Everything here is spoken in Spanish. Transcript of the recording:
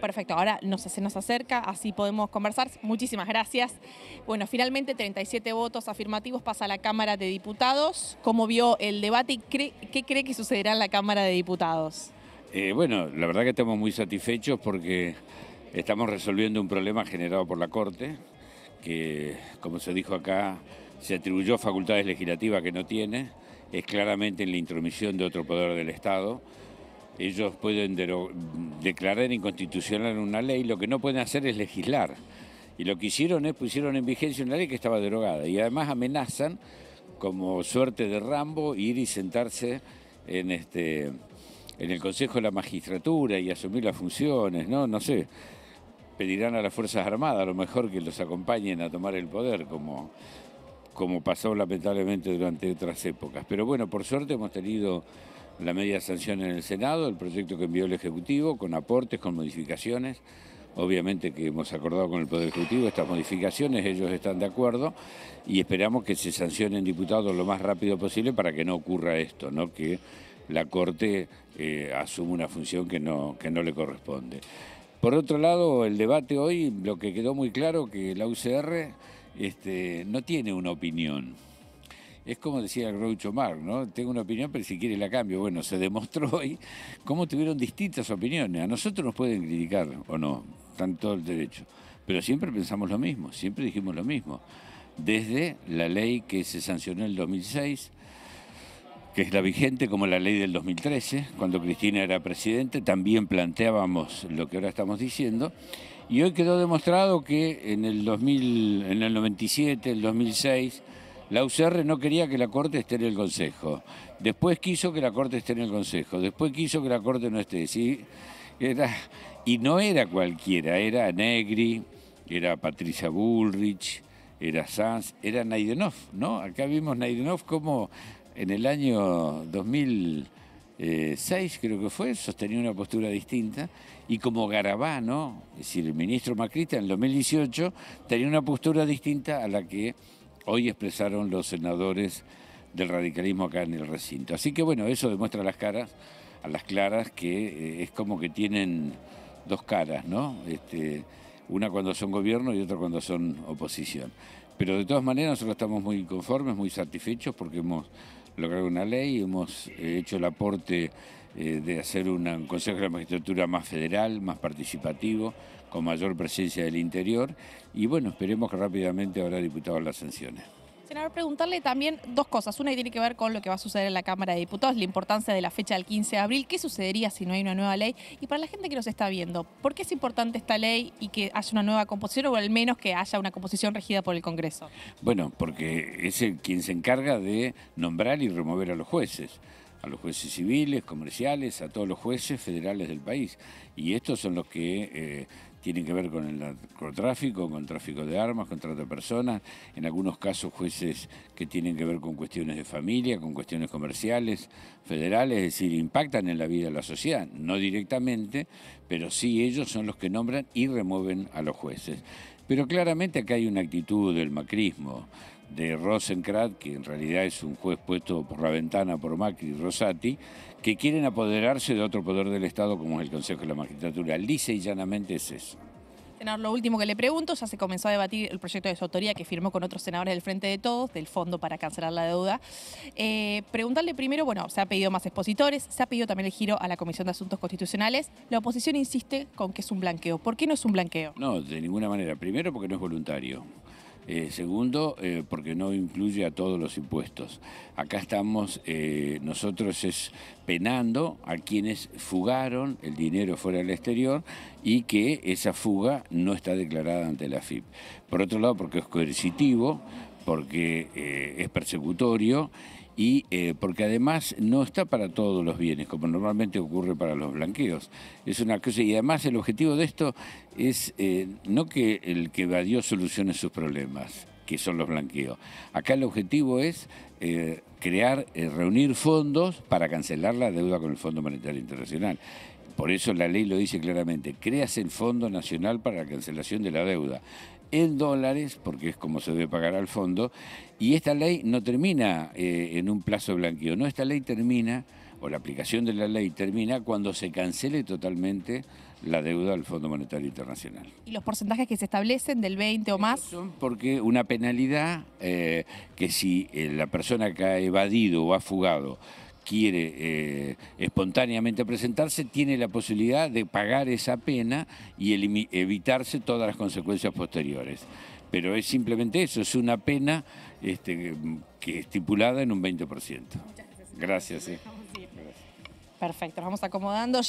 Perfecto, ahora nos, se nos acerca, así podemos conversar. Muchísimas gracias. Bueno, finalmente 37 votos afirmativos pasa a la Cámara de Diputados. ¿Cómo vio el debate y qué cree que sucederá en la Cámara de Diputados? Eh, bueno, la verdad que estamos muy satisfechos porque estamos resolviendo un problema generado por la Corte, que como se dijo acá, se atribuyó facultades legislativas que no tiene, es claramente en la intromisión de otro poder del Estado ellos pueden declarar inconstitucional una ley, lo que no pueden hacer es legislar. Y lo que hicieron es pusieron en vigencia una ley que estaba derogada. Y además amenazan, como suerte de Rambo, ir y sentarse en este en el Consejo de la Magistratura y asumir las funciones, ¿no? No sé. Pedirán a las Fuerzas Armadas a lo mejor que los acompañen a tomar el poder, como, como pasó lamentablemente durante otras épocas. Pero bueno, por suerte hemos tenido la media sanción en el Senado, el proyecto que envió el Ejecutivo, con aportes, con modificaciones. Obviamente que hemos acordado con el Poder Ejecutivo estas modificaciones, ellos están de acuerdo y esperamos que se sancionen diputados lo más rápido posible para que no ocurra esto, ¿no? que la Corte eh, asuma una función que no, que no le corresponde. Por otro lado, el debate hoy, lo que quedó muy claro, que la UCR este, no tiene una opinión es como decía Groucho Marx, ¿no? Tengo una opinión, pero si quiere la cambio. Bueno, se demostró hoy cómo tuvieron distintas opiniones. A nosotros nos pueden criticar o no, están todo el derecho. Pero siempre pensamos lo mismo, siempre dijimos lo mismo. Desde la ley que se sancionó en el 2006, que es la vigente como la ley del 2013, cuando Cristina era presidente, también planteábamos lo que ahora estamos diciendo. Y hoy quedó demostrado que en el, 2000, en el 97, el 2006, la UCR no quería que la Corte esté en el Consejo. Después quiso que la Corte esté en el Consejo. Después quiso que la Corte no esté. y no era cualquiera, era Negri, era Patricia Bullrich, era Sanz, era Naidenov, ¿no? Acá vimos Naidenov como en el año 2006, creo que fue, sostenía una postura distinta, y como Garabano, es decir, el ministro Macrista en el 2018, tenía una postura distinta a la que hoy expresaron los senadores del radicalismo acá en el recinto. Así que bueno, eso demuestra a las caras, a las claras, que eh, es como que tienen dos caras, ¿no? Este, una cuando son gobierno y otra cuando son oposición. Pero de todas maneras nosotros estamos muy conformes, muy satisfechos porque hemos logrado una ley, hemos eh, hecho el aporte eh, de hacer un Consejo de la Magistratura más federal, más participativo, con mayor presencia del interior. Y bueno, esperemos que rápidamente habrá diputados las sanciones. Senador, preguntarle también dos cosas. Una tiene que ver con lo que va a suceder en la Cámara de Diputados, la importancia de la fecha del 15 de abril, qué sucedería si no hay una nueva ley. Y para la gente que nos está viendo, ¿por qué es importante esta ley y que haya una nueva composición o al menos que haya una composición regida por el Congreso? Bueno, porque es el quien se encarga de nombrar y remover a los jueces a los jueces civiles, comerciales, a todos los jueces federales del país. Y estos son los que eh, tienen que ver con el narcotráfico, con tráfico de armas, con trata de personas, en algunos casos jueces que tienen que ver con cuestiones de familia, con cuestiones comerciales, federales, es decir, impactan en la vida de la sociedad, no directamente, pero sí ellos son los que nombran y remueven a los jueces. Pero claramente acá hay una actitud del macrismo, de Rosenkrantz, que en realidad es un juez puesto por la ventana por Macri y Rosati, que quieren apoderarse de otro poder del Estado como es el Consejo de la Magistratura. Lice y llanamente es eso lo último que le pregunto, ya se comenzó a debatir el proyecto de su autoría que firmó con otros senadores del Frente de Todos, del Fondo para Cancelar la Deuda. Eh, preguntarle primero, bueno, se ha pedido más expositores, se ha pedido también el giro a la Comisión de Asuntos Constitucionales. La oposición insiste con que es un blanqueo. ¿Por qué no es un blanqueo? No, de ninguna manera. Primero porque no es voluntario. Eh, segundo, eh, porque no incluye a todos los impuestos. Acá estamos eh, nosotros es penando a quienes fugaron el dinero fuera del exterior y que esa fuga no está declarada ante la FIP. Por otro lado, porque es coercitivo, porque es persecutorio y eh, porque además no está para todos los bienes, como normalmente ocurre para los blanqueos. Es una cosa, y además el objetivo de esto es eh, no que el que dios solucione sus problemas, que son los blanqueos. Acá el objetivo es eh, crear, reunir fondos para cancelar la deuda con el Fondo Monetario Internacional. Por eso la ley lo dice claramente, creas el Fondo Nacional para la Cancelación de la Deuda en dólares, porque es como se debe pagar al fondo, y esta ley no termina eh, en un plazo blanqueo, no, esta ley termina, o la aplicación de la ley termina cuando se cancele totalmente la deuda al Fondo Monetario Internacional. ¿Y los porcentajes que se establecen del 20 o más? Son porque una penalidad eh, que si eh, la persona que ha evadido o ha fugado quiere eh, espontáneamente presentarse, tiene la posibilidad de pagar esa pena y evitarse todas las consecuencias posteriores. Pero es simplemente eso, es una pena este, que estipulada en un 20%. gracias. Eh. Perfecto, vamos acomodando.